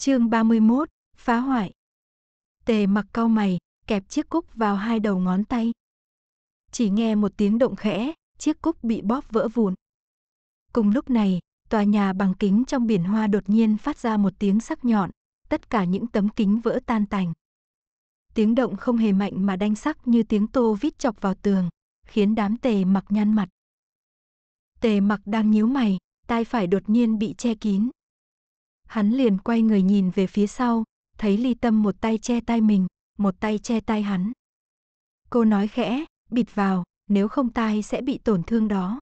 Chương 31, phá hoại. Tề mặc cau mày, kẹp chiếc cúc vào hai đầu ngón tay. Chỉ nghe một tiếng động khẽ, chiếc cúc bị bóp vỡ vụn. Cùng lúc này, tòa nhà bằng kính trong biển hoa đột nhiên phát ra một tiếng sắc nhọn, tất cả những tấm kính vỡ tan tành. Tiếng động không hề mạnh mà đanh sắc như tiếng tô vít chọc vào tường, khiến đám tề mặc nhăn mặt. Tề mặc đang nhíu mày, tai phải đột nhiên bị che kín hắn liền quay người nhìn về phía sau, thấy ly tâm một tay che tay mình, một tay che tay hắn. Cô nói khẽ, bịt vào, nếu không tai sẽ bị tổn thương đó.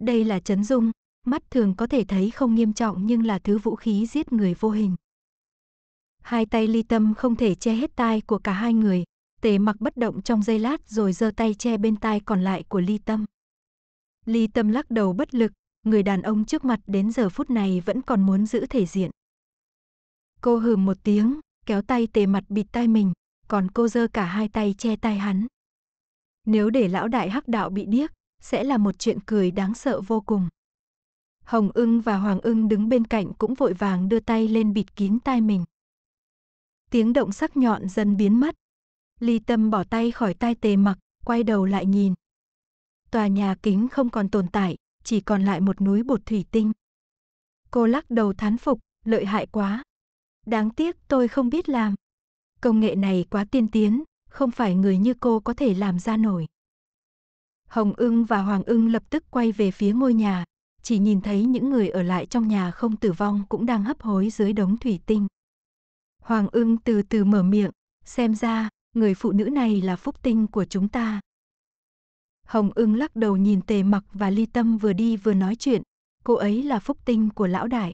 Đây là chấn dung, mắt thường có thể thấy không nghiêm trọng nhưng là thứ vũ khí giết người vô hình. Hai tay ly tâm không thể che hết tai của cả hai người, tề mặc bất động trong giây lát rồi giơ tay che bên tai còn lại của ly tâm. Ly tâm lắc đầu bất lực, người đàn ông trước mặt đến giờ phút này vẫn còn muốn giữ thể diện. Cô hừ một tiếng, kéo tay tề mặt bịt tai mình, còn cô giơ cả hai tay che tai hắn. Nếu để lão đại hắc đạo bị điếc, sẽ là một chuyện cười đáng sợ vô cùng. Hồng ưng và Hoàng ưng đứng bên cạnh cũng vội vàng đưa tay lên bịt kín tai mình. Tiếng động sắc nhọn dần biến mất. Ly tâm bỏ tay khỏi tai tề mặc, quay đầu lại nhìn. Tòa nhà kính không còn tồn tại, chỉ còn lại một núi bột thủy tinh. Cô lắc đầu thán phục, lợi hại quá. Đáng tiếc tôi không biết làm. Công nghệ này quá tiên tiến, không phải người như cô có thể làm ra nổi. Hồng ưng và Hoàng ưng lập tức quay về phía ngôi nhà, chỉ nhìn thấy những người ở lại trong nhà không tử vong cũng đang hấp hối dưới đống thủy tinh. Hoàng ưng từ từ mở miệng, xem ra, người phụ nữ này là phúc tinh của chúng ta, Hồng ưng lắc đầu nhìn tề mặc và ly tâm vừa đi vừa nói chuyện, cô ấy là phúc tinh của lão đại.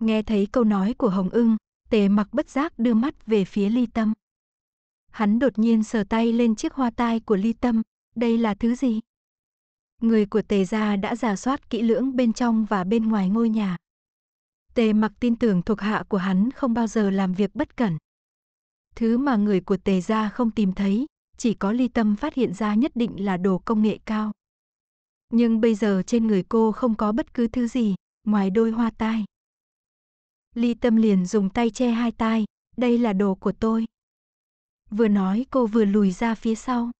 Nghe thấy câu nói của Hồng ưng, tề mặc bất giác đưa mắt về phía ly tâm. Hắn đột nhiên sờ tay lên chiếc hoa tai của ly tâm, đây là thứ gì? Người của tề gia đã giả soát kỹ lưỡng bên trong và bên ngoài ngôi nhà. Tề mặc tin tưởng thuộc hạ của hắn không bao giờ làm việc bất cẩn. Thứ mà người của tề gia không tìm thấy, chỉ có ly tâm phát hiện ra nhất định là đồ công nghệ cao. Nhưng bây giờ trên người cô không có bất cứ thứ gì, ngoài đôi hoa tai. Ly tâm liền dùng tay che hai tai, đây là đồ của tôi. Vừa nói cô vừa lùi ra phía sau.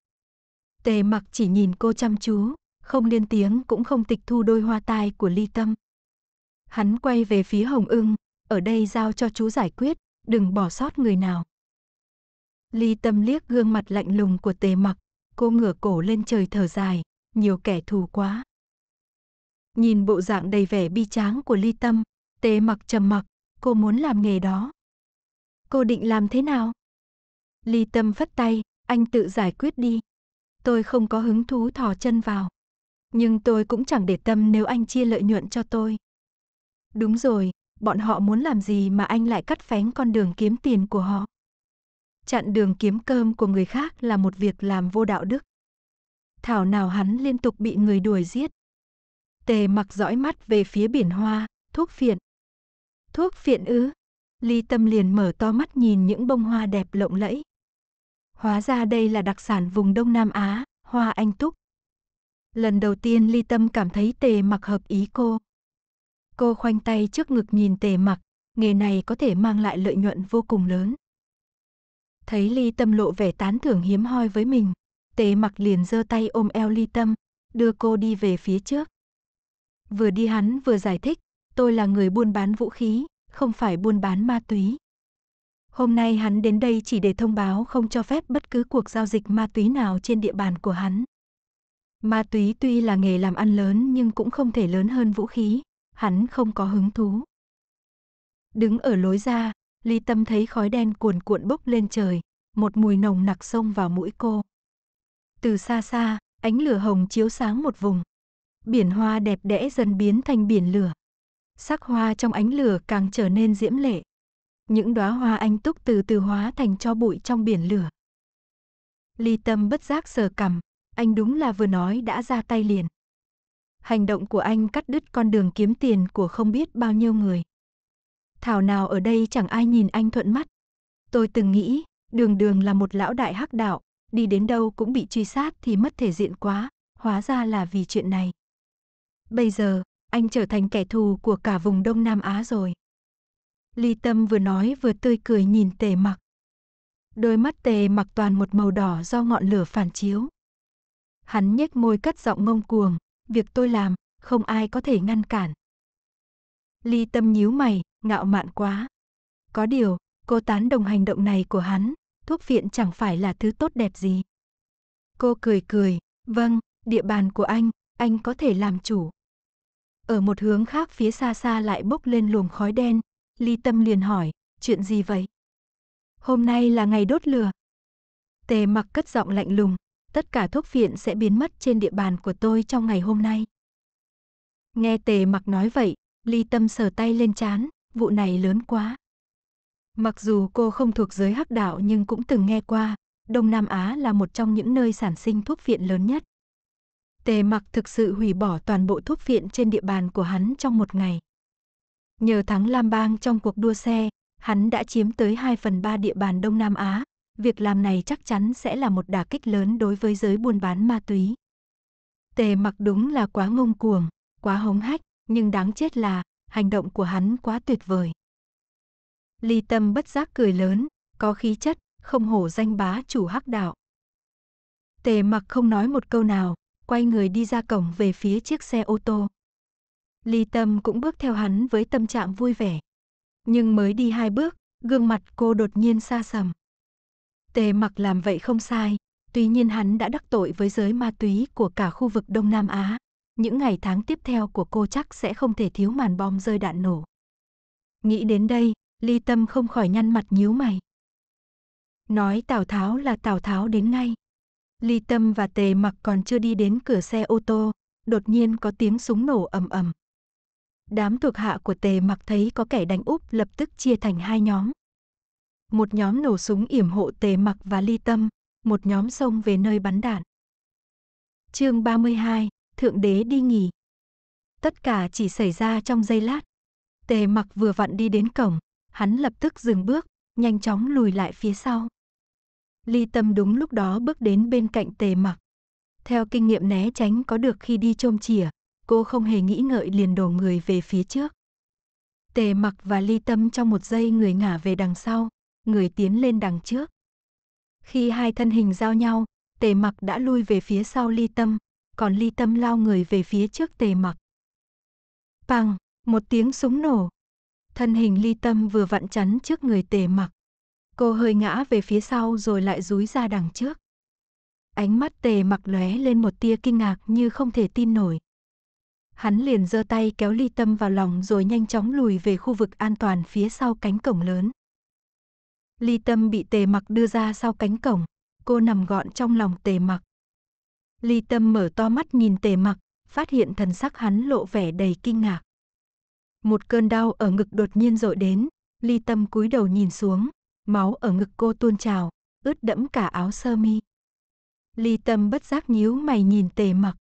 Tề mặc chỉ nhìn cô chăm chú, không liên tiếng cũng không tịch thu đôi hoa tai của ly tâm. Hắn quay về phía Hồng ưng, ở đây giao cho chú giải quyết, đừng bỏ sót người nào. Ly Tâm liếc gương mặt lạnh lùng của Tề Mặc, cô ngửa cổ lên trời thở dài, nhiều kẻ thù quá. Nhìn bộ dạng đầy vẻ bi tráng của Ly Tâm, Tề Mặc trầm mặc, cô muốn làm nghề đó. Cô định làm thế nào? Ly Tâm phất tay, anh tự giải quyết đi. Tôi không có hứng thú thò chân vào. Nhưng tôi cũng chẳng để tâm nếu anh chia lợi nhuận cho tôi. Đúng rồi, bọn họ muốn làm gì mà anh lại cắt phén con đường kiếm tiền của họ chặn đường kiếm cơm của người khác là một việc làm vô đạo đức. Thảo nào hắn liên tục bị người đuổi giết. Tề mặc dõi mắt về phía biển hoa, thuốc phiện. Thuốc phiện ư? Ly Tâm liền mở to mắt nhìn những bông hoa đẹp lộng lẫy. Hóa ra đây là đặc sản vùng Đông Nam Á, hoa anh túc. Lần đầu tiên Ly Tâm cảm thấy tề mặc hợp ý cô. Cô khoanh tay trước ngực nhìn tề mặc, nghề này có thể mang lại lợi nhuận vô cùng lớn. Thấy Ly Tâm lộ vẻ tán thưởng hiếm hoi với mình, Tề Mặc liền giơ tay ôm eo Ly Tâm, đưa cô đi về phía trước. Vừa đi hắn vừa giải thích, tôi là người buôn bán vũ khí, không phải buôn bán ma túy. Hôm nay hắn đến đây chỉ để thông báo không cho phép bất cứ cuộc giao dịch ma túy nào trên địa bàn của hắn. Ma túy tuy là nghề làm ăn lớn nhưng cũng không thể lớn hơn vũ khí, hắn không có hứng thú. Đứng ở lối ra, Ly Tâm thấy khói đen cuồn cuộn bốc lên trời, một mùi nồng nặc xông vào mũi cô. Từ xa xa, ánh lửa hồng chiếu sáng một vùng. Biển hoa đẹp đẽ dần biến thành biển lửa. Sắc hoa trong ánh lửa càng trở nên diễm lệ. Những đóa hoa anh túc từ từ hóa thành cho bụi trong biển lửa. Ly Tâm bất giác sờ cằm, anh đúng là vừa nói đã ra tay liền. Hành động của anh cắt đứt con đường kiếm tiền của không biết bao nhiêu người thảo nào ở đây chẳng ai nhìn anh thuận mắt. Tôi từng nghĩ, đường đường là một lão đại hắc đạo, đi đến đâu cũng bị truy sát thì mất thể diện quá, hóa ra là vì chuyện này. Bây giờ, anh trở thành kẻ thù của cả vùng Đông Nam Á rồi. Ly Tâm vừa nói vừa tươi cười nhìn tề mặc. Đôi mắt tề mặc toàn một màu đỏ do ngọn lửa phản chiếu. Hắn nhếch môi cất giọng ngông cuồng, việc tôi làm, không ai có thể ngăn cản. Ly Tâm nhíu mày, ngạo mạn quá. Có điều, cô tán đồng hành động này của hắn, thuốc viện chẳng phải là thứ tốt đẹp gì. Cô cười cười, vâng, địa bàn của anh, anh có thể làm chủ. Ở một hướng khác phía xa xa lại bốc lên luồng khói đen, Ly Tâm liền hỏi, chuyện gì vậy? Hôm nay là ngày đốt lửa. Tề mặc cất giọng lạnh lùng, tất cả thuốc viện sẽ biến mất trên địa bàn của tôi trong ngày hôm nay. Nghe tề mặc nói vậy, Ly Tâm sờ tay lên chán, vụ này lớn quá. Mặc dù cô không thuộc giới hắc đạo nhưng cũng từng nghe qua, Đông Nam Á là một trong những nơi sản sinh thuốc viện lớn nhất. Tề mặc thực sự hủy bỏ toàn bộ thuốc viện trên địa bàn của hắn trong một ngày. Nhờ thắng Lam Bang trong cuộc đua xe, hắn đã chiếm tới 2 phần 3 địa bàn Đông Nam Á. Việc làm này chắc chắn sẽ là một đả kích lớn đối với giới buôn bán ma túy. Tề mặc đúng là quá ngông cuồng, quá hống hách, nhưng đáng chết là hành động của hắn quá tuyệt vời. Ly Tâm bất giác cười lớn, có khí chất, không hổ danh bá chủ hắc đạo. Tề mặc không nói một câu nào, quay người đi ra cổng về phía chiếc xe ô tô. Ly Tâm cũng bước theo hắn với tâm trạng vui vẻ. Nhưng mới đi hai bước, gương mặt cô đột nhiên xa sầm. Tề mặc làm vậy không sai, tuy nhiên hắn đã đắc tội với giới ma túy của cả khu vực Đông Nam Á những ngày tháng tiếp theo của cô chắc sẽ không thể thiếu màn bom rơi đạn nổ. Nghĩ đến đây, Ly Tâm không khỏi nhăn mặt nhíu mày. Nói Tào Tháo là Tào Tháo đến ngay. Ly Tâm và Tề Mặc còn chưa đi đến cửa xe ô tô, đột nhiên có tiếng súng nổ ầm ầm. Đám thuộc hạ của Tề Mặc thấy có kẻ đánh úp lập tức chia thành hai nhóm. Một nhóm nổ súng yểm hộ Tề Mặc và Ly Tâm, một nhóm xông về nơi bắn đạn. Chương 32, Thượng đế đi nghỉ. Tất cả chỉ xảy ra trong giây lát. Tề mặc vừa vặn đi đến cổng, hắn lập tức dừng bước, nhanh chóng lùi lại phía sau. Ly tâm đúng lúc đó bước đến bên cạnh tề mặc. Theo kinh nghiệm né tránh có được khi đi chôm chìa, cô không hề nghĩ ngợi liền đổ người về phía trước. Tề mặc và ly tâm trong một giây người ngả về đằng sau, người tiến lên đằng trước. Khi hai thân hình giao nhau, tề mặc đã lui về phía sau ly tâm, còn ly tâm lao người về phía trước tề mặc. Bằng, một tiếng súng nổ. Thân hình ly tâm vừa vặn chắn trước người tề mặc. Cô hơi ngã về phía sau rồi lại rúi ra đằng trước. Ánh mắt tề mặc lóe lên một tia kinh ngạc như không thể tin nổi. Hắn liền giơ tay kéo ly tâm vào lòng rồi nhanh chóng lùi về khu vực an toàn phía sau cánh cổng lớn. Ly tâm bị tề mặc đưa ra sau cánh cổng, cô nằm gọn trong lòng tề mặc. Ly Tâm mở to mắt nhìn tề mặc, phát hiện thần sắc hắn lộ vẻ đầy kinh ngạc. Một cơn đau ở ngực đột nhiên dội đến, Ly Tâm cúi đầu nhìn xuống, máu ở ngực cô tuôn trào, ướt đẫm cả áo sơ mi. Ly Tâm bất giác nhíu mày nhìn tề mặc.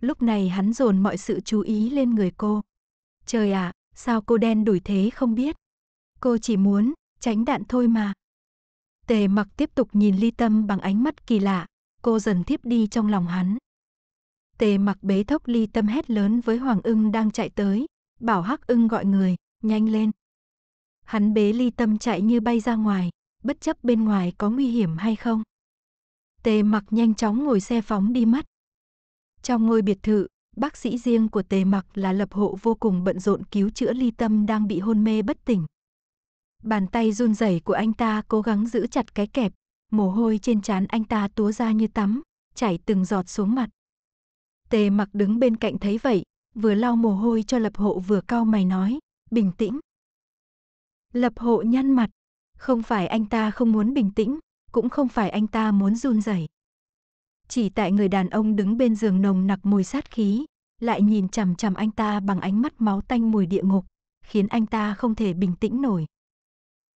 Lúc này hắn dồn mọi sự chú ý lên người cô. Trời ạ, à, sao cô đen đuổi thế không biết. Cô chỉ muốn, tránh đạn thôi mà. Tề mặc tiếp tục nhìn Ly Tâm bằng ánh mắt kỳ lạ, cô dần thiếp đi trong lòng hắn. Tề mặc bế thốc ly tâm hét lớn với Hoàng ưng đang chạy tới, bảo Hắc ưng gọi người, nhanh lên. Hắn bế ly tâm chạy như bay ra ngoài, bất chấp bên ngoài có nguy hiểm hay không. Tề mặc nhanh chóng ngồi xe phóng đi mất. Trong ngôi biệt thự, bác sĩ riêng của tề mặc là lập hộ vô cùng bận rộn cứu chữa ly tâm đang bị hôn mê bất tỉnh. Bàn tay run rẩy của anh ta cố gắng giữ chặt cái kẹp, mồ hôi trên trán anh ta túa ra như tắm, chảy từng giọt xuống mặt. Tề mặc đứng bên cạnh thấy vậy, vừa lau mồ hôi cho lập hộ vừa cau mày nói, bình tĩnh. Lập hộ nhăn mặt, không phải anh ta không muốn bình tĩnh, cũng không phải anh ta muốn run rẩy. Chỉ tại người đàn ông đứng bên giường nồng nặc mùi sát khí, lại nhìn chằm chằm anh ta bằng ánh mắt máu tanh mùi địa ngục, khiến anh ta không thể bình tĩnh nổi.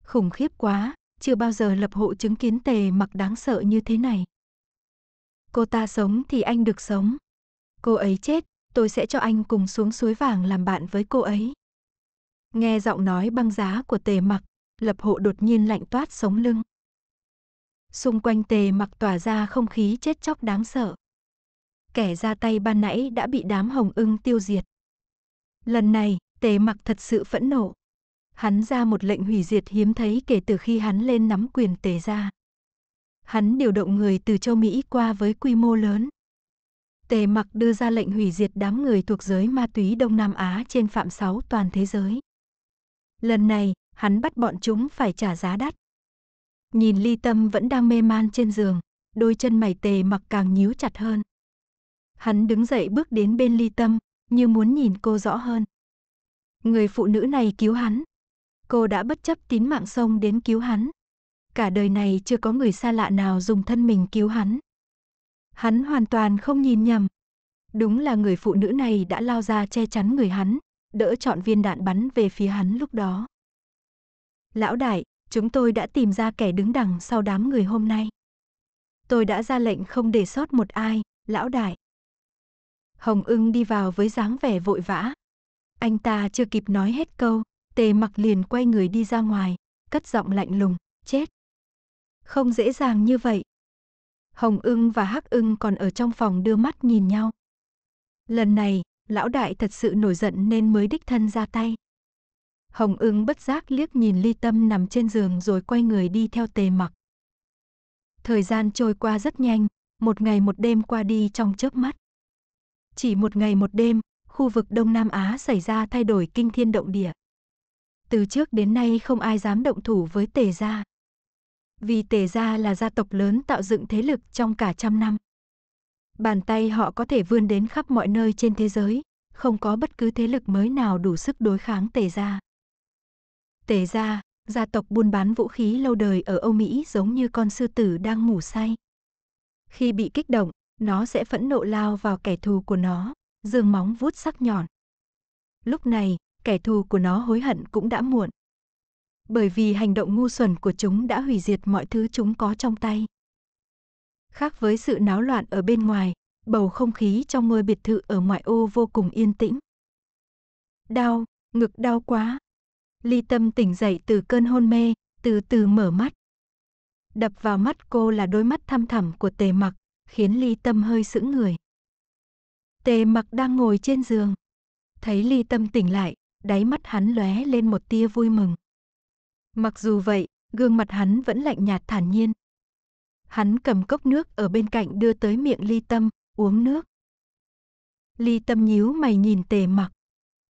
Khủng khiếp quá, chưa bao giờ lập hộ chứng kiến tề mặc đáng sợ như thế này. Cô ta sống thì anh được sống. Cô ấy chết, tôi sẽ cho anh cùng xuống suối vàng làm bạn với cô ấy. Nghe giọng nói băng giá của tề mặc, lập hộ đột nhiên lạnh toát sống lưng. Xung quanh tề mặc tỏa ra không khí chết chóc đáng sợ. Kẻ ra tay ban nãy đã bị đám hồng ưng tiêu diệt. Lần này, tề mặc thật sự phẫn nộ hắn ra một lệnh hủy diệt hiếm thấy kể từ khi hắn lên nắm quyền tề ra. Hắn điều động người từ châu Mỹ qua với quy mô lớn. Tề mặc đưa ra lệnh hủy diệt đám người thuộc giới ma túy Đông Nam Á trên phạm 6 toàn thế giới. Lần này, hắn bắt bọn chúng phải trả giá đắt. Nhìn ly tâm vẫn đang mê man trên giường, đôi chân mày tề mặc càng nhíu chặt hơn. Hắn đứng dậy bước đến bên ly tâm, như muốn nhìn cô rõ hơn. Người phụ nữ này cứu hắn, cô đã bất chấp tín mạng sông đến cứu hắn. Cả đời này chưa có người xa lạ nào dùng thân mình cứu hắn. Hắn hoàn toàn không nhìn nhầm. Đúng là người phụ nữ này đã lao ra che chắn người hắn, đỡ chọn viên đạn bắn về phía hắn lúc đó. Lão đại, chúng tôi đã tìm ra kẻ đứng đằng sau đám người hôm nay. Tôi đã ra lệnh không để sót một ai, lão đại. Hồng ưng đi vào với dáng vẻ vội vã. Anh ta chưa kịp nói hết câu, Tề mặc liền quay người đi ra ngoài, cất giọng lạnh lùng, chết. Không dễ dàng như vậy. Hồng ưng và hắc ưng còn ở trong phòng đưa mắt nhìn nhau. Lần này, lão đại thật sự nổi giận nên mới đích thân ra tay. Hồng ưng bất giác liếc nhìn ly tâm nằm trên giường rồi quay người đi theo tề mặc. Thời gian trôi qua rất nhanh, một ngày một đêm qua đi trong chớp mắt. Chỉ một ngày một đêm, khu vực Đông Nam Á xảy ra thay đổi kinh thiên động địa từ trước đến nay không ai dám động thủ với Tề gia. Vì Tề gia là gia tộc lớn tạo dựng thế lực trong cả trăm năm. Bàn tay họ có thể vươn đến khắp mọi nơi trên thế giới, không có bất cứ thế lực mới nào đủ sức đối kháng Tề gia. Tề gia, gia tộc buôn bán vũ khí lâu đời ở Âu Mỹ giống như con sư tử đang ngủ say. Khi bị kích động, nó sẽ phẫn nộ lao vào kẻ thù của nó, dương móng vuốt sắc nhọn. Lúc này, kẻ thù của nó hối hận cũng đã muộn. Bởi vì hành động ngu xuẩn của chúng đã hủy diệt mọi thứ chúng có trong tay. Khác với sự náo loạn ở bên ngoài, bầu không khí trong ngôi biệt thự ở ngoại ô vô cùng yên tĩnh. Đau, ngực đau quá. Ly Tâm tỉnh dậy từ cơn hôn mê, từ từ mở mắt. Đập vào mắt cô là đôi mắt thăm thẳm của tề mặc, khiến Ly Tâm hơi sững người. Tề mặc đang ngồi trên giường. Thấy Ly Tâm tỉnh lại, đáy mắt hắn lóe lên một tia vui mừng. Mặc dù vậy, gương mặt hắn vẫn lạnh nhạt thản nhiên. Hắn cầm cốc nước ở bên cạnh đưa tới miệng ly tâm, uống nước. Ly tâm nhíu mày nhìn tề mặc.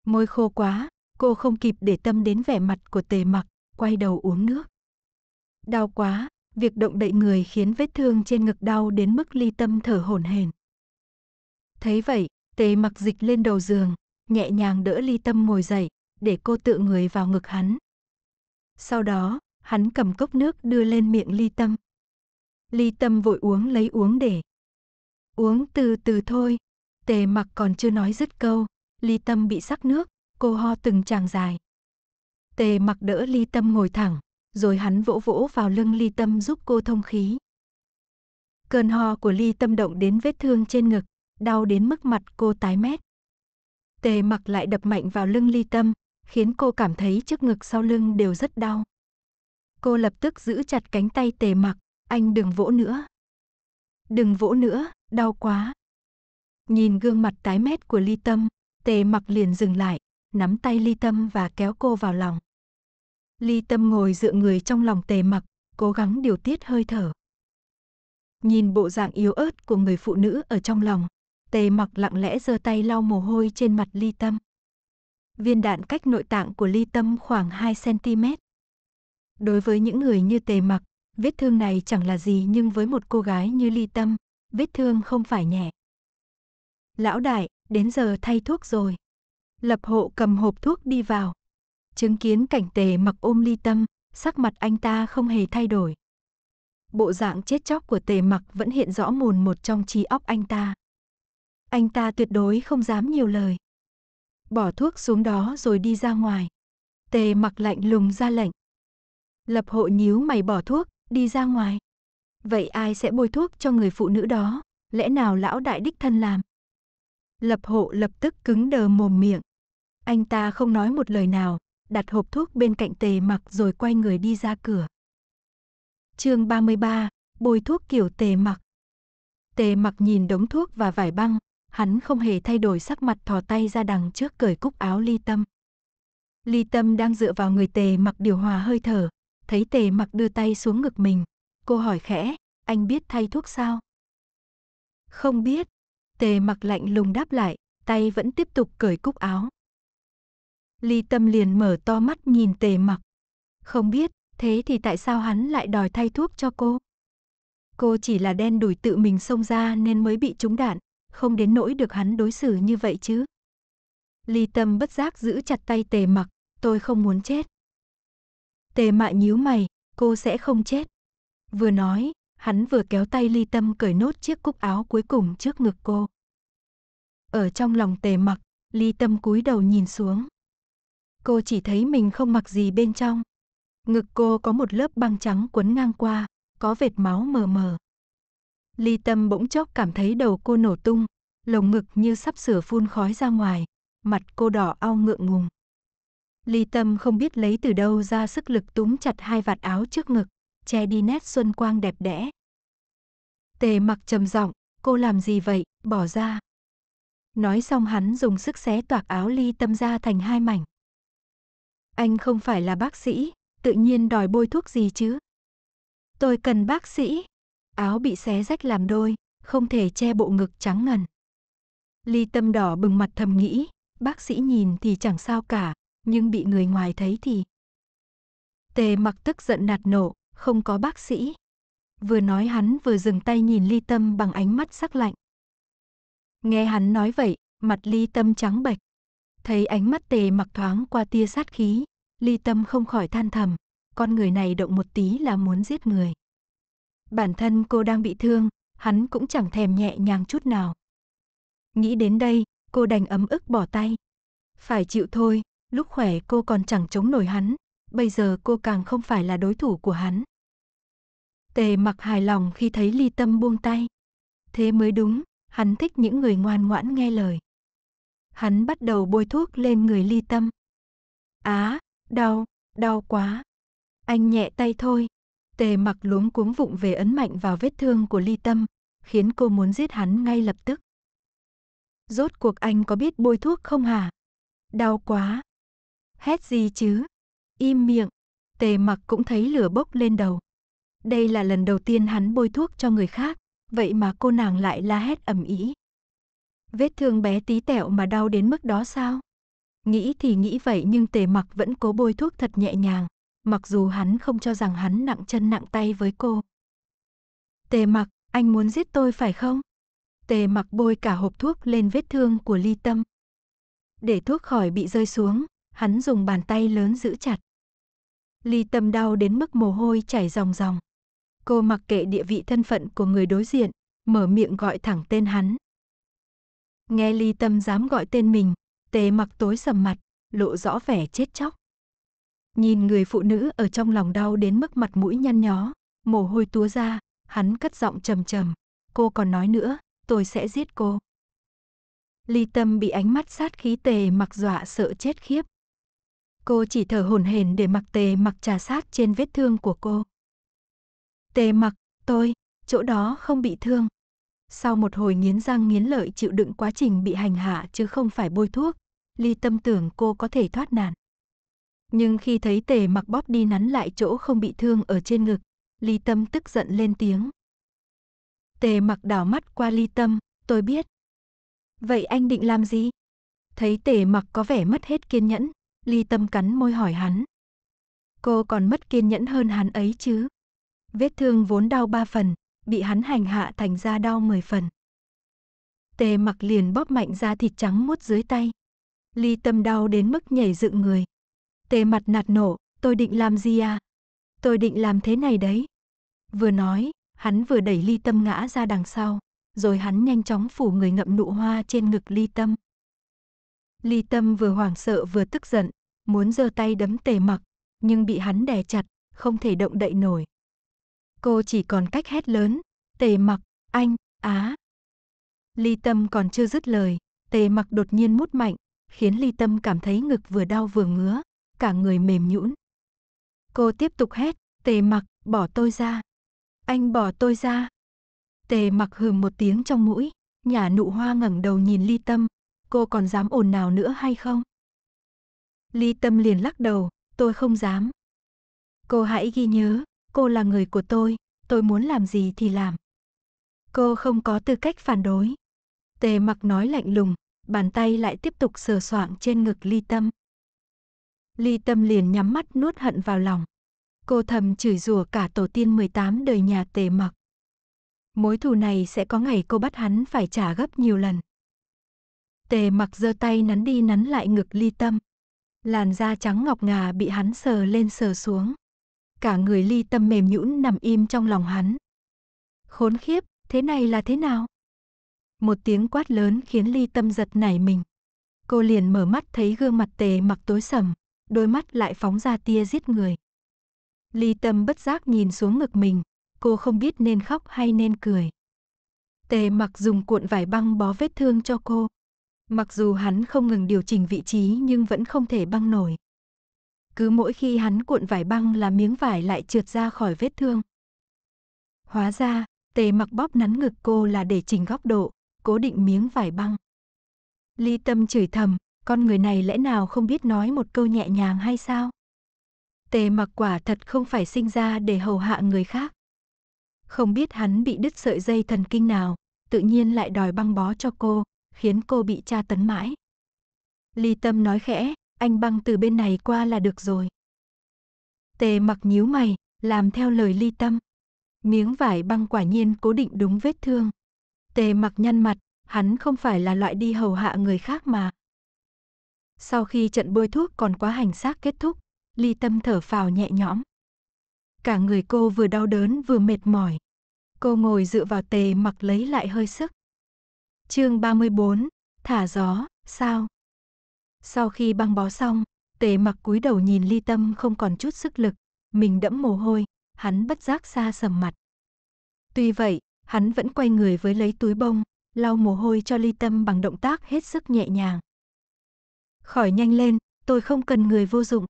Môi khô quá, cô không kịp để tâm đến vẻ mặt của tề mặc, quay đầu uống nước. Đau quá, việc động đậy người khiến vết thương trên ngực đau đến mức ly tâm thở hổn hển. Thấy vậy, tề mặc dịch lên đầu giường, nhẹ nhàng đỡ ly tâm ngồi dậy, để cô tự người vào ngực hắn. Sau đó, hắn cầm cốc nước đưa lên miệng ly tâm. Ly tâm vội uống lấy uống để. Uống từ từ thôi, tề mặc còn chưa nói dứt câu, ly tâm bị sắc nước, cô ho từng tràng dài. Tề mặc đỡ ly tâm ngồi thẳng, rồi hắn vỗ vỗ vào lưng ly tâm giúp cô thông khí. Cơn ho của ly tâm động đến vết thương trên ngực, đau đến mức mặt cô tái mét. Tề mặc lại đập mạnh vào lưng ly tâm, khiến cô cảm thấy trước ngực sau lưng đều rất đau. Cô lập tức giữ chặt cánh tay tề mặc, anh đừng vỗ nữa. Đừng vỗ nữa, đau quá. Nhìn gương mặt tái mét của ly tâm, tề mặc liền dừng lại, nắm tay ly tâm và kéo cô vào lòng. Ly tâm ngồi dựa người trong lòng tề mặc, cố gắng điều tiết hơi thở. Nhìn bộ dạng yếu ớt của người phụ nữ ở trong lòng, Tề mặc lặng lẽ giơ tay lau mồ hôi trên mặt ly tâm. Viên đạn cách nội tạng của ly tâm khoảng 2cm. Đối với những người như tề mặc, vết thương này chẳng là gì nhưng với một cô gái như ly tâm, vết thương không phải nhẹ. Lão đại, đến giờ thay thuốc rồi. Lập hộ cầm hộp thuốc đi vào. Chứng kiến cảnh tề mặc ôm ly tâm, sắc mặt anh ta không hề thay đổi. Bộ dạng chết chóc của tề mặc vẫn hiện rõ mồn một trong trí óc anh ta. Anh ta tuyệt đối không dám nhiều lời. Bỏ thuốc xuống đó rồi đi ra ngoài. Tề mặc lạnh lùng ra lệnh. Lập hộ nhíu mày bỏ thuốc, đi ra ngoài. Vậy ai sẽ bôi thuốc cho người phụ nữ đó? Lẽ nào lão đại đích thân làm? Lập hộ lập tức cứng đờ mồm miệng. Anh ta không nói một lời nào, đặt hộp thuốc bên cạnh tề mặc rồi quay người đi ra cửa. chương 33, bôi thuốc kiểu tề mặc. Tề mặc nhìn đống thuốc và vải băng, hắn không hề thay đổi sắc mặt thò tay ra đằng trước cởi cúc áo ly tâm. Ly tâm đang dựa vào người tề mặc điều hòa hơi thở, thấy tề mặc đưa tay xuống ngực mình. Cô hỏi khẽ, anh biết thay thuốc sao? Không biết. Tề mặc lạnh lùng đáp lại, tay vẫn tiếp tục cởi cúc áo. Ly tâm liền mở to mắt nhìn tề mặc. Không biết, thế thì tại sao hắn lại đòi thay thuốc cho cô? Cô chỉ là đen đuổi tự mình xông ra nên mới bị trúng đạn, không đến nỗi được hắn đối xử như vậy chứ. Ly tâm bất giác giữ chặt tay tề mặc, tôi không muốn chết. Tề mạ nhíu mày, cô sẽ không chết. Vừa nói, hắn vừa kéo tay ly tâm cởi nốt chiếc cúc áo cuối cùng trước ngực cô. Ở trong lòng tề mặc, ly tâm cúi đầu nhìn xuống. Cô chỉ thấy mình không mặc gì bên trong. Ngực cô có một lớp băng trắng quấn ngang qua, có vệt máu mờ mờ. Ly Tâm bỗng chốc cảm thấy đầu cô nổ tung, lồng ngực như sắp sửa phun khói ra ngoài, mặt cô đỏ ao ngượng ngùng. Ly Tâm không biết lấy từ đâu ra sức lực túm chặt hai vạt áo trước ngực, che đi nét xuân quang đẹp đẽ. Tề mặc trầm giọng, cô làm gì vậy, bỏ ra. Nói xong hắn dùng sức xé toạc áo Ly Tâm ra thành hai mảnh. Anh không phải là bác sĩ, tự nhiên đòi bôi thuốc gì chứ. Tôi cần bác sĩ áo bị xé rách làm đôi, không thể che bộ ngực trắng ngần. Ly tâm đỏ bừng mặt thầm nghĩ, bác sĩ nhìn thì chẳng sao cả, nhưng bị người ngoài thấy thì. Tề mặc tức giận nạt nộ không có bác sĩ. Vừa nói hắn vừa dừng tay nhìn ly tâm bằng ánh mắt sắc lạnh. Nghe hắn nói vậy, mặt ly tâm trắng bệch. Thấy ánh mắt tề mặc thoáng qua tia sát khí, ly tâm không khỏi than thầm, con người này động một tí là muốn giết người bản thân cô đang bị thương, hắn cũng chẳng thèm nhẹ nhàng chút nào. Nghĩ đến đây, cô đành ấm ức bỏ tay. Phải chịu thôi, lúc khỏe cô còn chẳng chống nổi hắn, bây giờ cô càng không phải là đối thủ của hắn. Tề mặc hài lòng khi thấy ly tâm buông tay. Thế mới đúng, hắn thích những người ngoan ngoãn nghe lời. Hắn bắt đầu bôi thuốc lên người ly tâm. Á, đau, đau quá. Anh nhẹ tay thôi, Tề mặc luống cuống vụng về ấn mạnh vào vết thương của ly tâm, khiến cô muốn giết hắn ngay lập tức. Rốt cuộc anh có biết bôi thuốc không hả? Đau quá. Hét gì chứ? Im miệng. Tề mặc cũng thấy lửa bốc lên đầu. Đây là lần đầu tiên hắn bôi thuốc cho người khác, vậy mà cô nàng lại la hét ầm ĩ. Vết thương bé tí tẹo mà đau đến mức đó sao? Nghĩ thì nghĩ vậy nhưng tề mặc vẫn cố bôi thuốc thật nhẹ nhàng mặc dù hắn không cho rằng hắn nặng chân nặng tay với cô. Tề mặc, anh muốn giết tôi phải không? Tề mặc bôi cả hộp thuốc lên vết thương của ly tâm. Để thuốc khỏi bị rơi xuống, hắn dùng bàn tay lớn giữ chặt. Ly tâm đau đến mức mồ hôi chảy ròng ròng. Cô mặc kệ địa vị thân phận của người đối diện, mở miệng gọi thẳng tên hắn. Nghe ly tâm dám gọi tên mình, tề mặc tối sầm mặt, lộ rõ vẻ chết chóc. Nhìn người phụ nữ ở trong lòng đau đến mức mặt mũi nhăn nhó, mồ hôi túa ra, hắn cất giọng trầm trầm, cô còn nói nữa, tôi sẽ giết cô. Ly Tâm bị ánh mắt sát khí tề mặc dọa sợ chết khiếp. Cô chỉ thở hổn hển để mặc tề mặc trà sát trên vết thương của cô. Tề mặc, tôi, chỗ đó không bị thương. Sau một hồi nghiến răng nghiến lợi chịu đựng quá trình bị hành hạ chứ không phải bôi thuốc, Ly Tâm tưởng cô có thể thoát nạn. Nhưng khi thấy tề mặc bóp đi nắn lại chỗ không bị thương ở trên ngực, Ly Tâm tức giận lên tiếng. Tề mặc đảo mắt qua Ly Tâm, tôi biết. Vậy anh định làm gì? Thấy tề mặc có vẻ mất hết kiên nhẫn, Ly Tâm cắn môi hỏi hắn. Cô còn mất kiên nhẫn hơn hắn ấy chứ. Vết thương vốn đau ba phần, bị hắn hành hạ thành ra đau mười phần. Tề mặc liền bóp mạnh ra thịt trắng mút dưới tay. Ly Tâm đau đến mức nhảy dựng người, Tề mặt nạt nổ, tôi định làm gì à? Tôi định làm thế này đấy. Vừa nói, hắn vừa đẩy ly tâm ngã ra đằng sau, rồi hắn nhanh chóng phủ người ngậm nụ hoa trên ngực ly tâm. Ly tâm vừa hoảng sợ vừa tức giận, muốn giơ tay đấm tề mặc, nhưng bị hắn đè chặt, không thể động đậy nổi. Cô chỉ còn cách hét lớn, tề mặc, anh, á. Ly tâm còn chưa dứt lời, tề mặc đột nhiên mút mạnh, khiến ly tâm cảm thấy ngực vừa đau vừa ngứa, cả người mềm nhũn. Cô tiếp tục hét, tề mặc, bỏ tôi ra. Anh bỏ tôi ra. Tề mặc hừm một tiếng trong mũi, nhà nụ hoa ngẩng đầu nhìn ly tâm, cô còn dám ồn nào nữa hay không? Ly tâm liền lắc đầu, tôi không dám. Cô hãy ghi nhớ, cô là người của tôi, tôi muốn làm gì thì làm. Cô không có tư cách phản đối. Tề mặc nói lạnh lùng, bàn tay lại tiếp tục sờ soạng trên ngực ly tâm. Ly Tâm liền nhắm mắt nuốt hận vào lòng. Cô thầm chửi rủa cả tổ tiên 18 đời nhà tề mặc. Mối thù này sẽ có ngày cô bắt hắn phải trả gấp nhiều lần. Tề mặc giơ tay nắn đi nắn lại ngực Ly Tâm. Làn da trắng ngọc ngà bị hắn sờ lên sờ xuống. Cả người Ly Tâm mềm nhũn nằm im trong lòng hắn. Khốn khiếp, thế này là thế nào? Một tiếng quát lớn khiến Ly Tâm giật nảy mình. Cô liền mở mắt thấy gương mặt tề mặc tối sầm đôi mắt lại phóng ra tia giết người. Ly Tâm bất giác nhìn xuống ngực mình, cô không biết nên khóc hay nên cười. Tề mặc dùng cuộn vải băng bó vết thương cho cô. Mặc dù hắn không ngừng điều chỉnh vị trí nhưng vẫn không thể băng nổi. Cứ mỗi khi hắn cuộn vải băng là miếng vải lại trượt ra khỏi vết thương. Hóa ra, tề mặc bóp nắn ngực cô là để chỉnh góc độ, cố định miếng vải băng. Ly Tâm chửi thầm, con người này lẽ nào không biết nói một câu nhẹ nhàng hay sao? Tề mặc quả thật không phải sinh ra để hầu hạ người khác. Không biết hắn bị đứt sợi dây thần kinh nào, tự nhiên lại đòi băng bó cho cô, khiến cô bị tra tấn mãi. Ly Tâm nói khẽ, anh băng từ bên này qua là được rồi. Tề mặc nhíu mày, làm theo lời Ly Tâm. Miếng vải băng quả nhiên cố định đúng vết thương. Tề mặc nhăn mặt, hắn không phải là loại đi hầu hạ người khác mà. Sau khi trận bôi thuốc còn quá hành xác kết thúc, ly tâm thở phào nhẹ nhõm. Cả người cô vừa đau đớn vừa mệt mỏi. Cô ngồi dựa vào tề mặc lấy lại hơi sức. chương 34, thả gió, sao? Sau khi băng bó xong, tề mặc cúi đầu nhìn ly tâm không còn chút sức lực, mình đẫm mồ hôi, hắn bất giác xa sầm mặt. Tuy vậy, hắn vẫn quay người với lấy túi bông, lau mồ hôi cho ly tâm bằng động tác hết sức nhẹ nhàng. Khỏi nhanh lên, tôi không cần người vô dụng.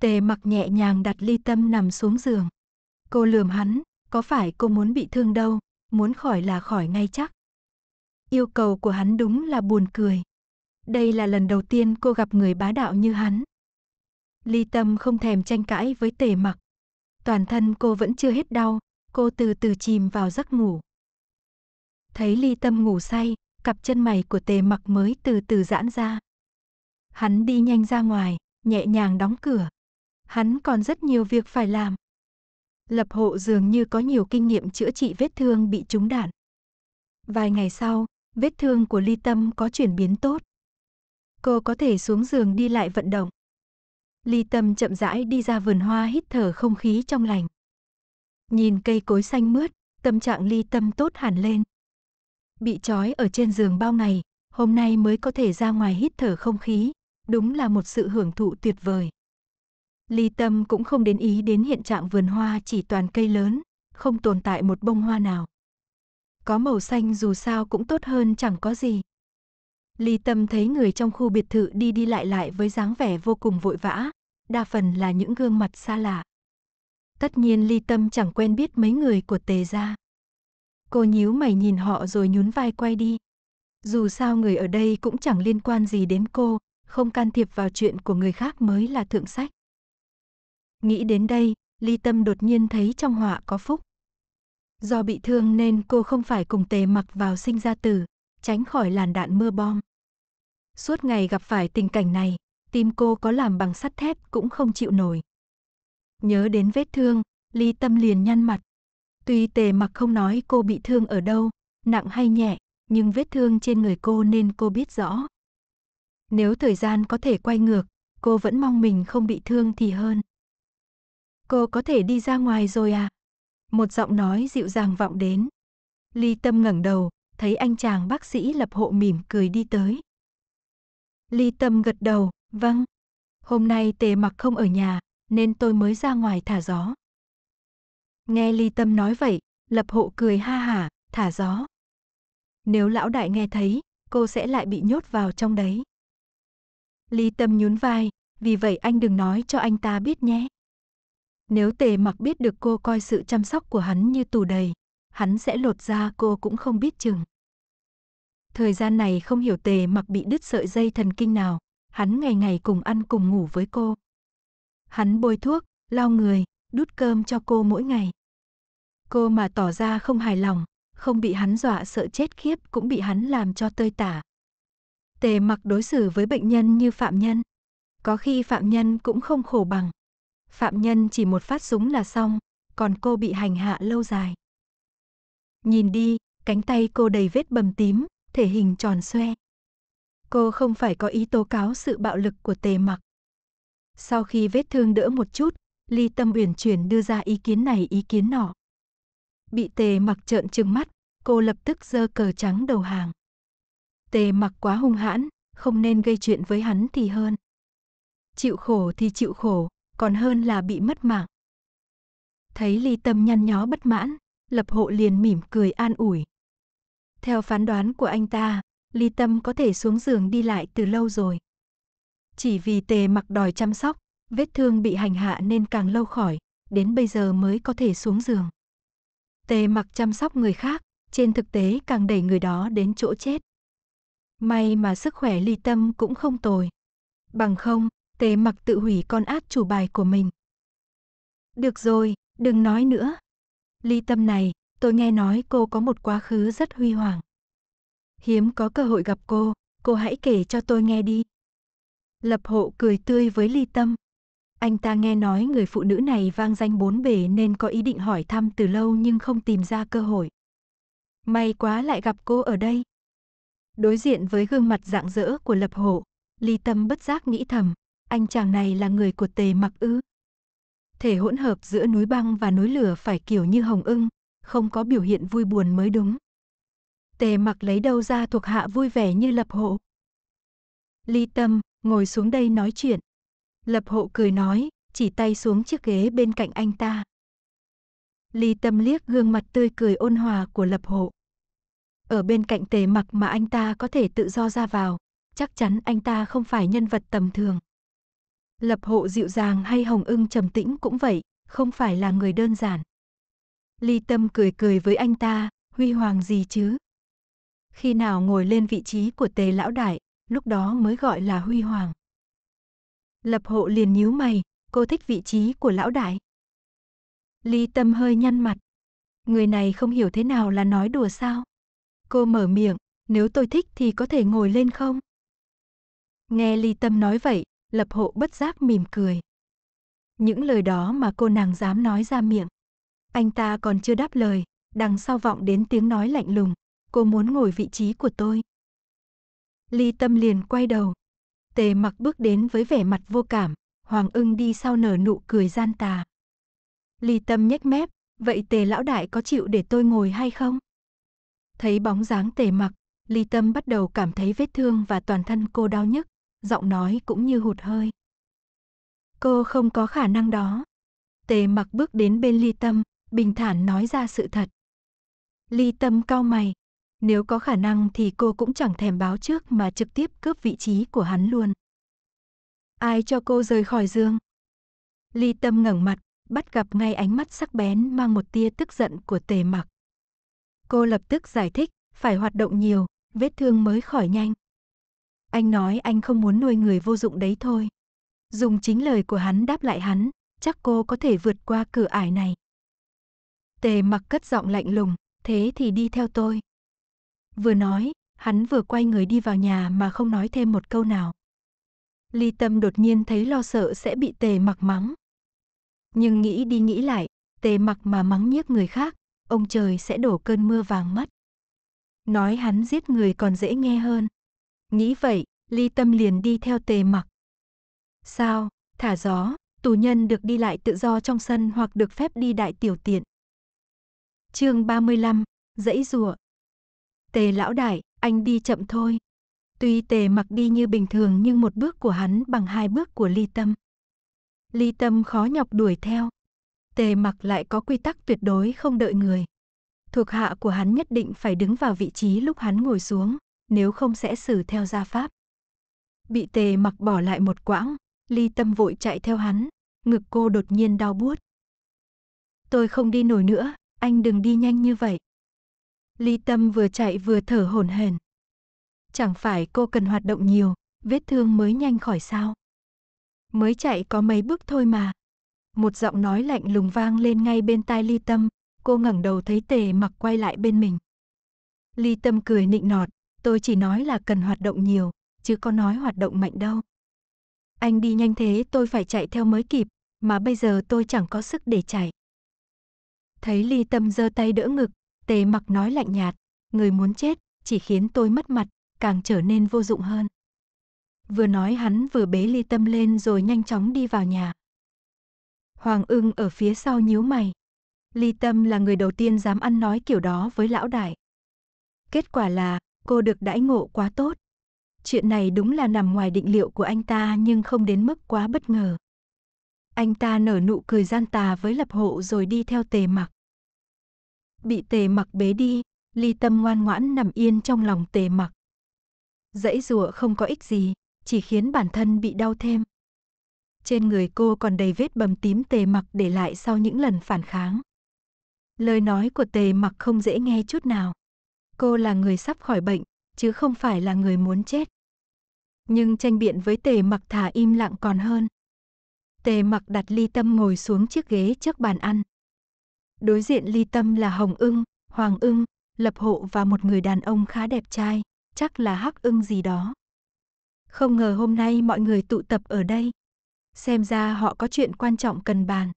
Tề mặc nhẹ nhàng đặt ly tâm nằm xuống giường. Cô lườm hắn, có phải cô muốn bị thương đâu, muốn khỏi là khỏi ngay chắc. Yêu cầu của hắn đúng là buồn cười. Đây là lần đầu tiên cô gặp người bá đạo như hắn. Ly tâm không thèm tranh cãi với tề mặc. Toàn thân cô vẫn chưa hết đau, cô từ từ chìm vào giấc ngủ. Thấy ly tâm ngủ say, cặp chân mày của tề mặc mới từ từ giãn ra. Hắn đi nhanh ra ngoài, nhẹ nhàng đóng cửa. Hắn còn rất nhiều việc phải làm. Lập hộ dường như có nhiều kinh nghiệm chữa trị vết thương bị trúng đạn. Vài ngày sau, vết thương của Ly Tâm có chuyển biến tốt. Cô có thể xuống giường đi lại vận động. Ly Tâm chậm rãi đi ra vườn hoa hít thở không khí trong lành. Nhìn cây cối xanh mướt, tâm trạng Ly Tâm tốt hẳn lên. Bị trói ở trên giường bao ngày, hôm nay mới có thể ra ngoài hít thở không khí đúng là một sự hưởng thụ tuyệt vời. Ly Tâm cũng không đến ý đến hiện trạng vườn hoa chỉ toàn cây lớn, không tồn tại một bông hoa nào. Có màu xanh dù sao cũng tốt hơn chẳng có gì. Ly Tâm thấy người trong khu biệt thự đi đi lại lại với dáng vẻ vô cùng vội vã, đa phần là những gương mặt xa lạ. Tất nhiên Ly Tâm chẳng quen biết mấy người của Tề gia. Cô nhíu mày nhìn họ rồi nhún vai quay đi. Dù sao người ở đây cũng chẳng liên quan gì đến cô, không can thiệp vào chuyện của người khác mới là thượng sách. Nghĩ đến đây, Ly Tâm đột nhiên thấy trong họa có phúc. Do bị thương nên cô không phải cùng tề mặc vào sinh ra tử, tránh khỏi làn đạn mưa bom. Suốt ngày gặp phải tình cảnh này, tim cô có làm bằng sắt thép cũng không chịu nổi. Nhớ đến vết thương, Ly Tâm liền nhăn mặt. Tuy tề mặc không nói cô bị thương ở đâu, nặng hay nhẹ, nhưng vết thương trên người cô nên cô biết rõ. Nếu thời gian có thể quay ngược, cô vẫn mong mình không bị thương thì hơn. Cô có thể đi ra ngoài rồi à? Một giọng nói dịu dàng vọng đến. Ly Tâm ngẩng đầu, thấy anh chàng bác sĩ lập hộ mỉm cười đi tới. Ly Tâm gật đầu, vâng. Hôm nay tề mặc không ở nhà, nên tôi mới ra ngoài thả gió. Nghe Ly Tâm nói vậy, lập hộ cười ha hả, thả gió. Nếu lão đại nghe thấy, cô sẽ lại bị nhốt vào trong đấy. Ly Tâm nhún vai, vì vậy anh đừng nói cho anh ta biết nhé. Nếu tề mặc biết được cô coi sự chăm sóc của hắn như tù đầy, hắn sẽ lột ra cô cũng không biết chừng. Thời gian này không hiểu tề mặc bị đứt sợi dây thần kinh nào, hắn ngày ngày cùng ăn cùng ngủ với cô. Hắn bôi thuốc, lau người, đút cơm cho cô mỗi ngày. Cô mà tỏ ra không hài lòng, không bị hắn dọa sợ chết khiếp cũng bị hắn làm cho tơi tả. Tề mặc đối xử với bệnh nhân như phạm nhân. Có khi phạm nhân cũng không khổ bằng. Phạm nhân chỉ một phát súng là xong, còn cô bị hành hạ lâu dài. Nhìn đi, cánh tay cô đầy vết bầm tím, thể hình tròn xoe. Cô không phải có ý tố cáo sự bạo lực của tề mặc. Sau khi vết thương đỡ một chút, Ly Tâm Uyển chuyển đưa ra ý kiến này ý kiến nọ. Bị tề mặc trợn trừng mắt, cô lập tức giơ cờ trắng đầu hàng. Tề mặc quá hung hãn, không nên gây chuyện với hắn thì hơn. Chịu khổ thì chịu khổ, còn hơn là bị mất mạng. Thấy ly tâm nhăn nhó bất mãn, lập hộ liền mỉm cười an ủi. Theo phán đoán của anh ta, ly tâm có thể xuống giường đi lại từ lâu rồi. Chỉ vì tề mặc đòi chăm sóc, vết thương bị hành hạ nên càng lâu khỏi, đến bây giờ mới có thể xuống giường. Tề mặc chăm sóc người khác, trên thực tế càng đẩy người đó đến chỗ chết. May mà sức khỏe ly tâm cũng không tồi. Bằng không, tề mặc tự hủy con át chủ bài của mình. Được rồi, đừng nói nữa. Ly tâm này, tôi nghe nói cô có một quá khứ rất huy hoàng. Hiếm có cơ hội gặp cô, cô hãy kể cho tôi nghe đi. Lập hộ cười tươi với ly tâm. Anh ta nghe nói người phụ nữ này vang danh bốn bể nên có ý định hỏi thăm từ lâu nhưng không tìm ra cơ hội. May quá lại gặp cô ở đây. Đối diện với gương mặt dạng dỡ của lập hộ, ly tâm bất giác nghĩ thầm, anh chàng này là người của tề mặc ư. Thể hỗn hợp giữa núi băng và núi lửa phải kiểu như hồng ưng, không có biểu hiện vui buồn mới đúng. Tề mặc lấy đâu ra thuộc hạ vui vẻ như lập hộ. Ly tâm, ngồi xuống đây nói chuyện. Lập hộ cười nói, chỉ tay xuống chiếc ghế bên cạnh anh ta. Ly tâm liếc gương mặt tươi cười ôn hòa của lập hộ. Ở bên cạnh tề mặc mà anh ta có thể tự do ra vào, chắc chắn anh ta không phải nhân vật tầm thường. Lập hộ dịu dàng hay hồng ưng trầm tĩnh cũng vậy, không phải là người đơn giản. Ly Tâm cười cười với anh ta, huy hoàng gì chứ? Khi nào ngồi lên vị trí của tề lão đại, lúc đó mới gọi là huy hoàng. Lập hộ liền nhíu mày, cô thích vị trí của lão đại. Ly Tâm hơi nhăn mặt. Người này không hiểu thế nào là nói đùa sao? Cô mở miệng, nếu tôi thích thì có thể ngồi lên không? Nghe Ly Tâm nói vậy, Lập Hộ bất giác mỉm cười. Những lời đó mà cô nàng dám nói ra miệng. Anh ta còn chưa đáp lời, đằng sau vọng đến tiếng nói lạnh lùng, cô muốn ngồi vị trí của tôi. Ly Tâm liền quay đầu. Tề mặc bước đến với vẻ mặt vô cảm, Hoàng ưng đi sau nở nụ cười gian tà. Ly Tâm nhếch mép, vậy Tề lão đại có chịu để tôi ngồi hay không? Thấy bóng dáng tề mặc, ly tâm bắt đầu cảm thấy vết thương và toàn thân cô đau nhức, giọng nói cũng như hụt hơi. Cô không có khả năng đó. Tề mặc bước đến bên ly tâm, bình thản nói ra sự thật. Ly tâm cau mày, nếu có khả năng thì cô cũng chẳng thèm báo trước mà trực tiếp cướp vị trí của hắn luôn. Ai cho cô rời khỏi giường? Ly tâm ngẩng mặt, bắt gặp ngay ánh mắt sắc bén mang một tia tức giận của tề mặc. Cô lập tức giải thích, phải hoạt động nhiều, vết thương mới khỏi nhanh. Anh nói anh không muốn nuôi người vô dụng đấy thôi. Dùng chính lời của hắn đáp lại hắn, chắc cô có thể vượt qua cửa ải này. Tề mặc cất giọng lạnh lùng, thế thì đi theo tôi. Vừa nói, hắn vừa quay người đi vào nhà mà không nói thêm một câu nào. Ly Tâm đột nhiên thấy lo sợ sẽ bị tề mặc mắng. Nhưng nghĩ đi nghĩ lại, tề mặc mà mắng nhiếc người khác, ông trời sẽ đổ cơn mưa vàng mất. Nói hắn giết người còn dễ nghe hơn. Nghĩ vậy, ly tâm liền đi theo tề mặc. Sao, thả gió, tù nhân được đi lại tự do trong sân hoặc được phép đi đại tiểu tiện. chương 35, dãy rùa. Tề lão đại, anh đi chậm thôi. Tuy tề mặc đi như bình thường nhưng một bước của hắn bằng hai bước của ly tâm. Ly tâm khó nhọc đuổi theo tề mặc lại có quy tắc tuyệt đối không đợi người. Thuộc hạ của hắn nhất định phải đứng vào vị trí lúc hắn ngồi xuống, nếu không sẽ xử theo gia pháp. Bị tề mặc bỏ lại một quãng, ly tâm vội chạy theo hắn, ngực cô đột nhiên đau buốt. Tôi không đi nổi nữa, anh đừng đi nhanh như vậy. Ly tâm vừa chạy vừa thở hổn hển. Chẳng phải cô cần hoạt động nhiều, vết thương mới nhanh khỏi sao. Mới chạy có mấy bước thôi mà. Một giọng nói lạnh lùng vang lên ngay bên tai Ly Tâm, cô ngẩng đầu thấy tề mặc quay lại bên mình. Ly Tâm cười nịnh nọt, tôi chỉ nói là cần hoạt động nhiều, chứ có nói hoạt động mạnh đâu. Anh đi nhanh thế tôi phải chạy theo mới kịp, mà bây giờ tôi chẳng có sức để chạy. Thấy Ly Tâm giơ tay đỡ ngực, tề mặc nói lạnh nhạt, người muốn chết, chỉ khiến tôi mất mặt, càng trở nên vô dụng hơn. Vừa nói hắn vừa bế Ly Tâm lên rồi nhanh chóng đi vào nhà. Hoàng ưng ở phía sau nhíu mày. Ly Tâm là người đầu tiên dám ăn nói kiểu đó với lão đại. Kết quả là, cô được đãi ngộ quá tốt. Chuyện này đúng là nằm ngoài định liệu của anh ta nhưng không đến mức quá bất ngờ. Anh ta nở nụ cười gian tà với lập hộ rồi đi theo tề mặc. Bị tề mặc bế đi, ly tâm ngoan ngoãn nằm yên trong lòng tề mặc. Dãy rùa không có ích gì, chỉ khiến bản thân bị đau thêm trên người cô còn đầy vết bầm tím tề mặc để lại sau những lần phản kháng. Lời nói của tề mặc không dễ nghe chút nào. Cô là người sắp khỏi bệnh, chứ không phải là người muốn chết. Nhưng tranh biện với tề mặc thả im lặng còn hơn. Tề mặc đặt ly tâm ngồi xuống chiếc ghế trước bàn ăn. Đối diện ly tâm là Hồng ưng, Hoàng ưng, Lập hộ và một người đàn ông khá đẹp trai, chắc là Hắc ưng gì đó. Không ngờ hôm nay mọi người tụ tập ở đây xem ra họ có chuyện quan trọng cần bàn.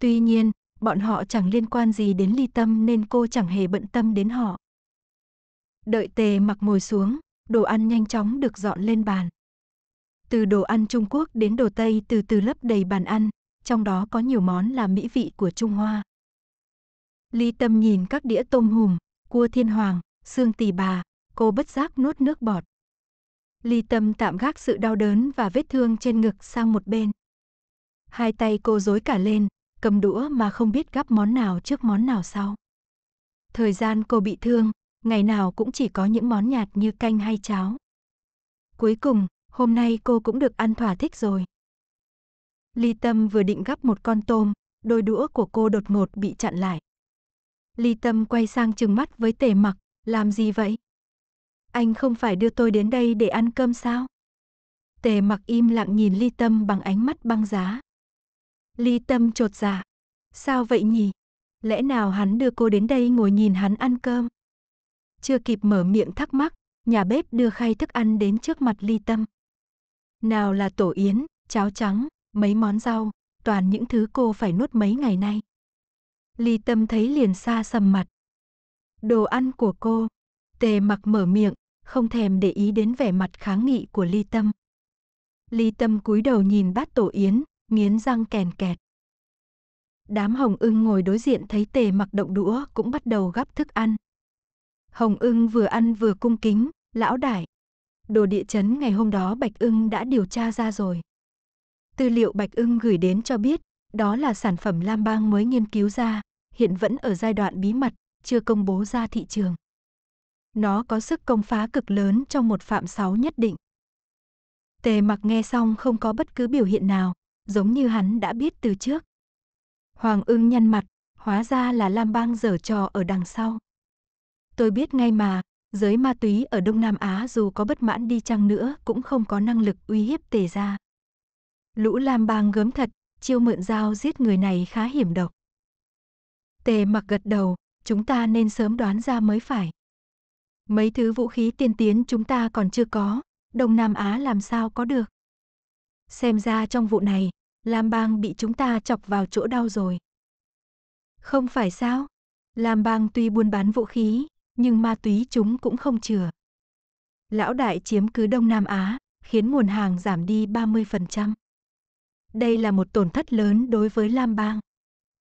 Tuy nhiên, bọn họ chẳng liên quan gì đến ly tâm nên cô chẳng hề bận tâm đến họ. Đợi tề mặc ngồi xuống, đồ ăn nhanh chóng được dọn lên bàn. Từ đồ ăn Trung Quốc đến đồ Tây từ từ lấp đầy bàn ăn, trong đó có nhiều món là mỹ vị của Trung Hoa. Ly Tâm nhìn các đĩa tôm hùm, cua thiên hoàng, xương tỳ bà, cô bất giác nuốt nước bọt. Ly Tâm tạm gác sự đau đớn và vết thương trên ngực sang một bên. Hai tay cô rối cả lên, cầm đũa mà không biết gắp món nào trước món nào sau. Thời gian cô bị thương, ngày nào cũng chỉ có những món nhạt như canh hay cháo. Cuối cùng, hôm nay cô cũng được ăn thỏa thích rồi. Ly Tâm vừa định gắp một con tôm, đôi đũa của cô đột ngột bị chặn lại. Ly Tâm quay sang trừng mắt với tề mặc, làm gì vậy? Anh không phải đưa tôi đến đây để ăn cơm sao? Tề mặc im lặng nhìn ly tâm bằng ánh mắt băng giá. Ly tâm trột dạ. Sao vậy nhỉ? Lẽ nào hắn đưa cô đến đây ngồi nhìn hắn ăn cơm? Chưa kịp mở miệng thắc mắc, nhà bếp đưa khay thức ăn đến trước mặt ly tâm. Nào là tổ yến, cháo trắng, mấy món rau, toàn những thứ cô phải nuốt mấy ngày nay. Ly tâm thấy liền xa sầm mặt. Đồ ăn của cô. Tề mặc mở miệng, không thèm để ý đến vẻ mặt kháng nghị của Ly Tâm. Ly Tâm cúi đầu nhìn bát tổ yến, nghiến răng kèn kẹt. Đám hồng ưng ngồi đối diện thấy tề mặc động đũa cũng bắt đầu gắp thức ăn. Hồng ưng vừa ăn vừa cung kính, lão đại. Đồ địa chấn ngày hôm đó Bạch ưng đã điều tra ra rồi. Tư liệu Bạch ưng gửi đến cho biết, đó là sản phẩm Lam Bang mới nghiên cứu ra, hiện vẫn ở giai đoạn bí mật, chưa công bố ra thị trường nó có sức công phá cực lớn trong một phạm sáu nhất định. Tề mặc nghe xong không có bất cứ biểu hiện nào, giống như hắn đã biết từ trước. Hoàng ưng nhăn mặt, hóa ra là Lam Bang dở trò ở đằng sau. Tôi biết ngay mà, giới ma túy ở Đông Nam Á dù có bất mãn đi chăng nữa cũng không có năng lực uy hiếp tề ra. Lũ Lam Bang gớm thật, chiêu mượn dao giết người này khá hiểm độc. Tề mặc gật đầu, chúng ta nên sớm đoán ra mới phải. Mấy thứ vũ khí tiên tiến chúng ta còn chưa có, Đông Nam Á làm sao có được. Xem ra trong vụ này, Lam Bang bị chúng ta chọc vào chỗ đau rồi. Không phải sao? Lam Bang tuy buôn bán vũ khí, nhưng ma túy chúng cũng không chừa. Lão đại chiếm cứ Đông Nam Á, khiến nguồn hàng giảm đi 30%. Đây là một tổn thất lớn đối với Lam Bang.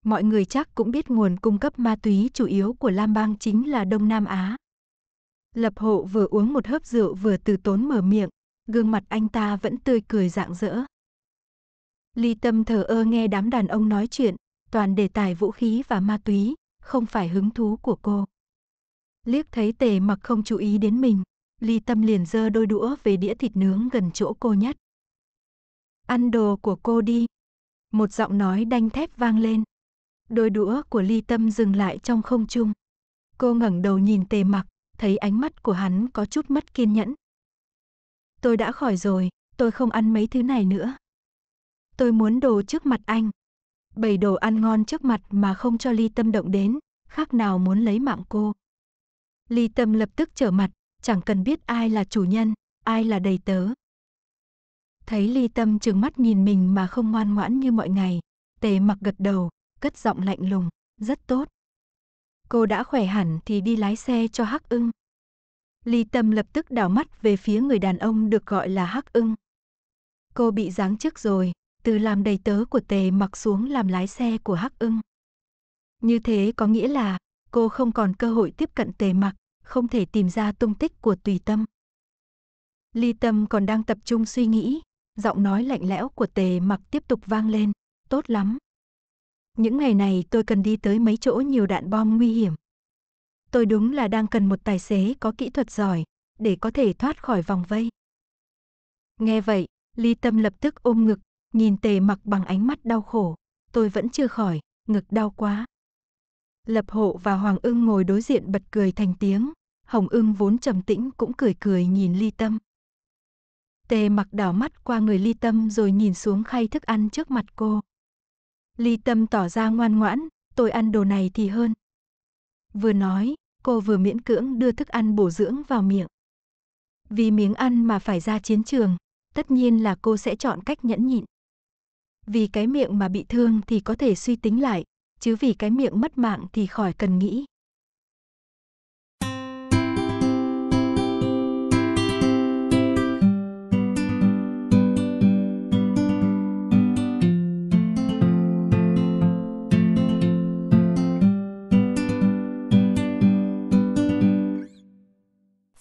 Mọi người chắc cũng biết nguồn cung cấp ma túy chủ yếu của Lam Bang chính là Đông Nam Á, Lập hộ vừa uống một hớp rượu vừa từ tốn mở miệng, gương mặt anh ta vẫn tươi cười rạng rỡ. Ly Tâm thờ ơ nghe đám đàn ông nói chuyện, toàn đề tài vũ khí và ma túy, không phải hứng thú của cô. Liếc thấy tề mặc không chú ý đến mình, Ly Tâm liền dơ đôi đũa về đĩa thịt nướng gần chỗ cô nhất. Ăn đồ của cô đi. Một giọng nói đanh thép vang lên. Đôi đũa của Ly Tâm dừng lại trong không trung. Cô ngẩng đầu nhìn tề mặc, thấy ánh mắt của hắn có chút mất kiên nhẫn. Tôi đã khỏi rồi, tôi không ăn mấy thứ này nữa. Tôi muốn đồ trước mặt anh. Bày đồ ăn ngon trước mặt mà không cho ly tâm động đến, khác nào muốn lấy mạng cô. Ly tâm lập tức trở mặt, chẳng cần biết ai là chủ nhân, ai là đầy tớ. Thấy ly tâm trừng mắt nhìn mình mà không ngoan ngoãn như mọi ngày, tề mặc gật đầu, cất giọng lạnh lùng, rất tốt cô đã khỏe hẳn thì đi lái xe cho Hắc ưng. Ly Tâm lập tức đảo mắt về phía người đàn ông được gọi là Hắc ưng. Cô bị giáng chức rồi, từ làm đầy tớ của tề mặc xuống làm lái xe của Hắc ưng. Như thế có nghĩa là cô không còn cơ hội tiếp cận tề mặc, không thể tìm ra tung tích của tùy tâm. Ly Tâm còn đang tập trung suy nghĩ, giọng nói lạnh lẽo của tề mặc tiếp tục vang lên, tốt lắm, những ngày này tôi cần đi tới mấy chỗ nhiều đạn bom nguy hiểm. Tôi đúng là đang cần một tài xế có kỹ thuật giỏi để có thể thoát khỏi vòng vây. Nghe vậy, Ly Tâm lập tức ôm ngực, nhìn Tề Mặc bằng ánh mắt đau khổ, tôi vẫn chưa khỏi, ngực đau quá. Lập Hộ và Hoàng Ưng ngồi đối diện bật cười thành tiếng, Hồng Ưng vốn trầm tĩnh cũng cười cười nhìn Ly Tâm. Tề Mặc đảo mắt qua người Ly Tâm rồi nhìn xuống khay thức ăn trước mặt cô. Ly Tâm tỏ ra ngoan ngoãn, tôi ăn đồ này thì hơn. Vừa nói, cô vừa miễn cưỡng đưa thức ăn bổ dưỡng vào miệng. Vì miếng ăn mà phải ra chiến trường, tất nhiên là cô sẽ chọn cách nhẫn nhịn. Vì cái miệng mà bị thương thì có thể suy tính lại, chứ vì cái miệng mất mạng thì khỏi cần nghĩ.